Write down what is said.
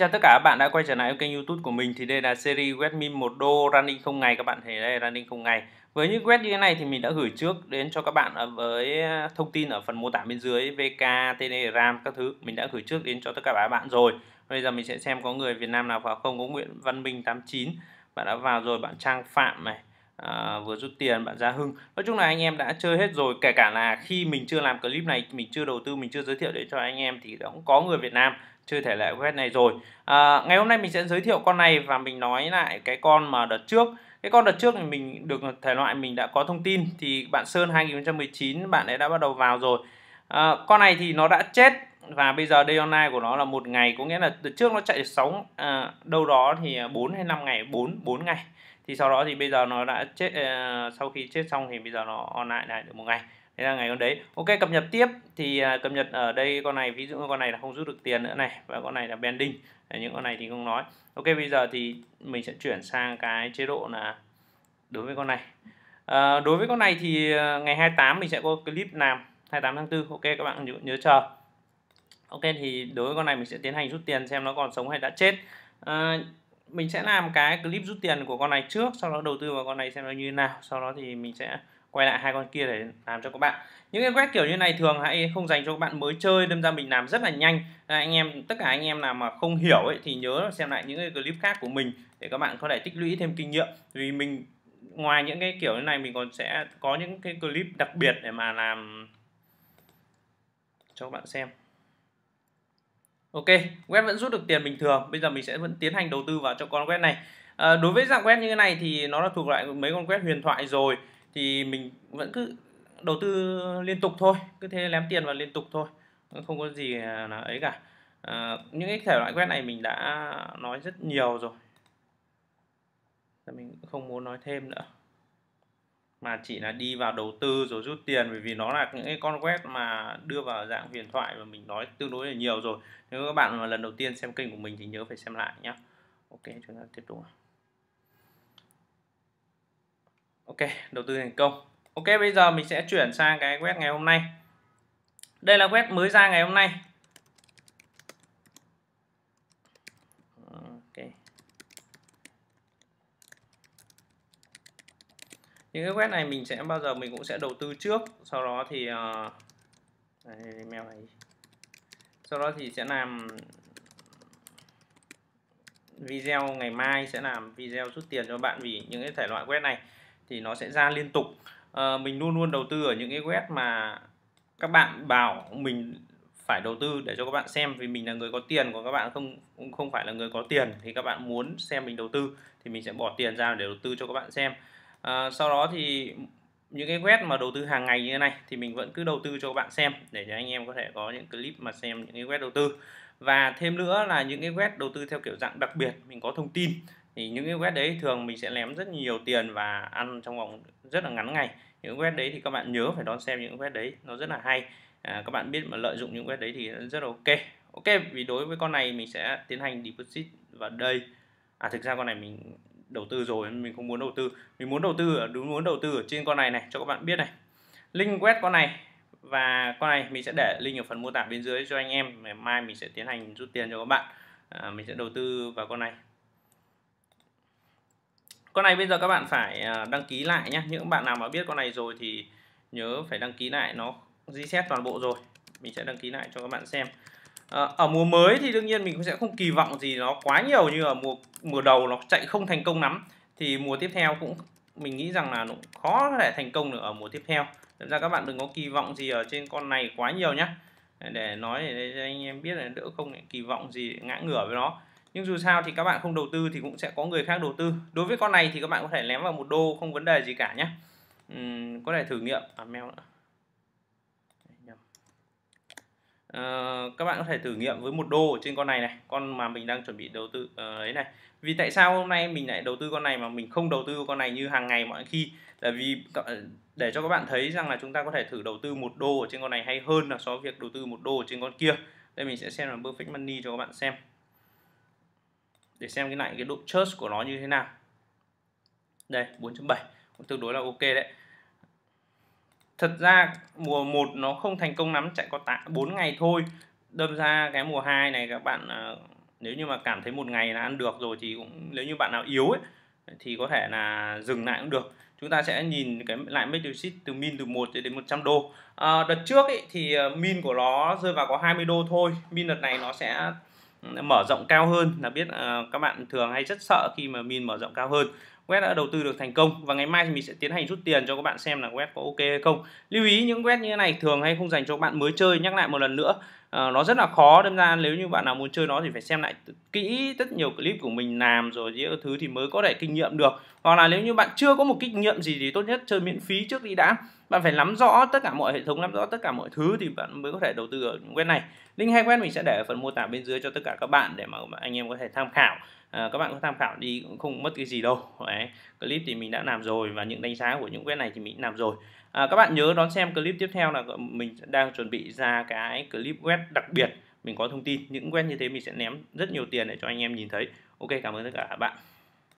Chào tất cả các bạn đã quay trở lại kênh youtube của mình thì đây là series Redmi 1 đô running không ngày các bạn thấy đây running không ngày với những quét như thế này thì mình đã gửi trước đến cho các bạn với à, thông tin ở phần mô tả bên dưới VK, Telegram các thứ mình đã gửi trước đến cho tất cả các bạn rồi bây giờ mình sẽ xem có người Việt Nam nào vào không có Nguyễn Văn Minh 89 bạn đã vào rồi bạn Trang Phạm này à, vừa rút tiền bạn Gia Hưng nói chung là anh em đã chơi hết rồi kể cả là khi mình chưa làm clip này mình chưa đầu tư mình chưa giới thiệu để cho anh em thì cũng có người Việt Nam trừ thể lệ quét này rồi à, ngày hôm nay mình sẽ giới thiệu con này và mình nói lại cái con mà đợt trước cái con đợt trước thì mình được thể loại mình đã có thông tin thì bạn Sơn 2019 bạn ấy đã bắt đầu vào rồi à, con này thì nó đã chết và bây giờ day online của nó là một ngày có nghĩa là đợt trước nó chạy được à, đâu đó thì 4 hay 5 ngày 4 4 ngày thì sau đó thì bây giờ nó đã chết à, sau khi chết xong thì bây giờ nó online lại được một ngày thế là ngày con đấy ok cập nhật tiếp thì à, cập nhật ở đây con này ví dụ con này là không rút được tiền nữa này và con này là bending những con này thì không nói ok bây giờ thì mình sẽ chuyển sang cái chế độ là đối với con này à, đối với con này thì à, ngày 28 mình sẽ có clip làm 28 tháng 4 ok các bạn nhớ, nhớ chờ ok thì đối với con này mình sẽ tiến hành rút tiền xem nó còn sống hay đã chết à, mình sẽ làm cái clip rút tiền của con này trước sau đó đầu tư vào con này xem nó như thế nào sau đó thì mình sẽ quay lại hai con kia để làm cho các bạn những cái quét kiểu như này thường hãy không dành cho các bạn mới chơi đâm ra mình làm rất là nhanh à, anh em tất cả anh em nào mà không hiểu ấy thì nhớ xem lại những cái clip khác của mình để các bạn có thể tích lũy thêm kinh nghiệm vì mình ngoài những cái kiểu như này mình còn sẽ có những cái clip đặc biệt để mà làm cho các bạn xem Ok, web vẫn rút được tiền bình thường. Bây giờ mình sẽ vẫn tiến hành đầu tư vào cho con web này. À, đối với dạng web như thế này thì nó là thuộc loại mấy con web huyền thoại rồi thì mình vẫn cứ đầu tư liên tục thôi cứ thế lém tiền vào liên tục thôi không có gì à, là ấy cả à, những cái thể loại quét này mình đã nói rất nhiều rồi mình không muốn nói thêm nữa mà chỉ là đi vào đầu tư rồi rút tiền bởi vì nó là những cái con quét mà đưa vào dạng huyền thoại và mình nói tương đối là nhiều rồi nếu các bạn mà lần đầu tiên xem kênh của mình thì nhớ phải xem lại nhé ok chúng ta tiếp tục ok đầu tư thành công ok bây giờ mình sẽ chuyển sang cái web ngày hôm nay đây là web mới ra ngày hôm nay okay. những cái web này mình sẽ bao giờ mình cũng sẽ đầu tư trước sau đó thì uh, đây, này sau đó thì sẽ làm video ngày mai sẽ làm video rút tiền cho bạn vì những cái thể loại web này thì nó sẽ ra liên tục à, mình luôn luôn đầu tư ở những cái web mà các bạn bảo mình phải đầu tư để cho các bạn xem vì mình là người có tiền còn các bạn không không phải là người có tiền thì các bạn muốn xem mình đầu tư thì mình sẽ bỏ tiền ra để đầu tư cho các bạn xem à, sau đó thì những cái web mà đầu tư hàng ngày như thế này thì mình vẫn cứ đầu tư cho các bạn xem để cho anh em có thể có những clip mà xem những cái web đầu tư và thêm nữa là những cái web đầu tư theo kiểu dạng đặc biệt mình có thông tin thì những cái web đấy thường mình sẽ ném rất nhiều tiền và ăn trong vòng rất là ngắn ngày những web đấy thì các bạn nhớ phải đón xem những web đấy nó rất là hay à, các bạn biết mà lợi dụng những web đấy thì rất là ok ok vì đối với con này mình sẽ tiến hành deposit vào đây à thực ra con này mình đầu tư rồi mình không muốn đầu tư mình muốn đầu tư ở đúng muốn đầu tư ở trên con này này cho các bạn biết này link web con này và con này mình sẽ để link ở phần mô tả bên dưới cho anh em ngày mai mình sẽ tiến hành rút tiền cho các bạn à, mình sẽ đầu tư vào con này con này bây giờ các bạn phải à, đăng ký lại nhé những bạn nào mà biết con này rồi thì nhớ phải đăng ký lại nó reset toàn bộ rồi mình sẽ đăng ký lại cho các bạn xem ờ, ở mùa mới thì đương nhiên mình cũng sẽ không kỳ vọng gì nó quá nhiều như ở mùa mùa đầu nó chạy không thành công lắm thì mùa tiếp theo cũng mình nghĩ rằng là nó khó để thành công được ở mùa tiếp theo Thật ra các bạn đừng có kỳ vọng gì ở trên con này quá nhiều nhé để nói để anh em biết là đỡ không kỳ vọng gì ngã ngửa với nó nhưng dù sao thì các bạn không đầu tư thì cũng sẽ có người khác đầu tư đối với con này thì các bạn có thể ném vào một đô không vấn đề gì cả nhé uhm, có thể thử nghiệm à, mèo nữa Uh, các bạn có thể thử nghiệm với một đô trên con này này con mà mình đang chuẩn bị đầu tư uh, này vì tại sao hôm nay mình lại đầu tư con này mà mình không đầu tư con này như hàng ngày mọi khi là vì ờ, để cho các bạn thấy rằng là chúng ta có thể thử đầu tư một đô ở trên con này hay hơn là so với việc đầu tư một đô ở trên con kia đây mình sẽ xem là perfect money cho các bạn xem để xem cái lại cái độ church của nó như thế nào đây 4.7 cũng tương đối là ok đấy thật ra mùa 1 nó không thành công lắm chạy có tạ 4 ngày thôi đâm ra cái mùa 2 này các bạn à, nếu như mà cảm thấy một ngày là ăn được rồi thì cũng nếu như bạn nào yếu ấy thì có thể là dừng lại cũng được chúng ta sẽ nhìn cái lại Metricit từ min từ 1 đến 100 đô à, đợt trước ấy, thì à, min của nó rơi vào có 20 đô thôi min đợt này nó sẽ mở rộng cao hơn là biết uh, các bạn thường hay rất sợ khi mà min mở rộng cao hơn web đã đầu tư được thành công và ngày mai thì mình sẽ tiến hành rút tiền cho các bạn xem là web có ok hay không lưu ý những web như thế này thường hay không dành cho các bạn mới chơi nhắc lại một lần nữa Ờ, nó rất là khó đâm ra nếu như bạn nào muốn chơi nó thì phải xem lại kỹ rất nhiều clip của mình làm rồi những thứ thì mới có thể kinh nghiệm được hoặc là nếu như bạn chưa có một kinh nghiệm gì thì tốt nhất chơi miễn phí trước đi đã bạn phải nắm rõ tất cả mọi hệ thống nắm rõ tất cả mọi thứ thì bạn mới có thể đầu tư ở web này link hai web mình sẽ để ở phần mô tả bên dưới cho tất cả các bạn để mà anh em có thể tham khảo Ờ, các bạn có tham khảo đi cũng không mất cái gì đâu đấy clip thì mình đã làm rồi và những đánh giá của những web này thì mình làm rồi à, các bạn nhớ đón xem clip tiếp theo là mình đang chuẩn bị ra cái clip web đặc biệt mình có thông tin những web như thế mình sẽ ném rất nhiều tiền để cho anh em nhìn thấy ok cảm ơn tất cả các bạn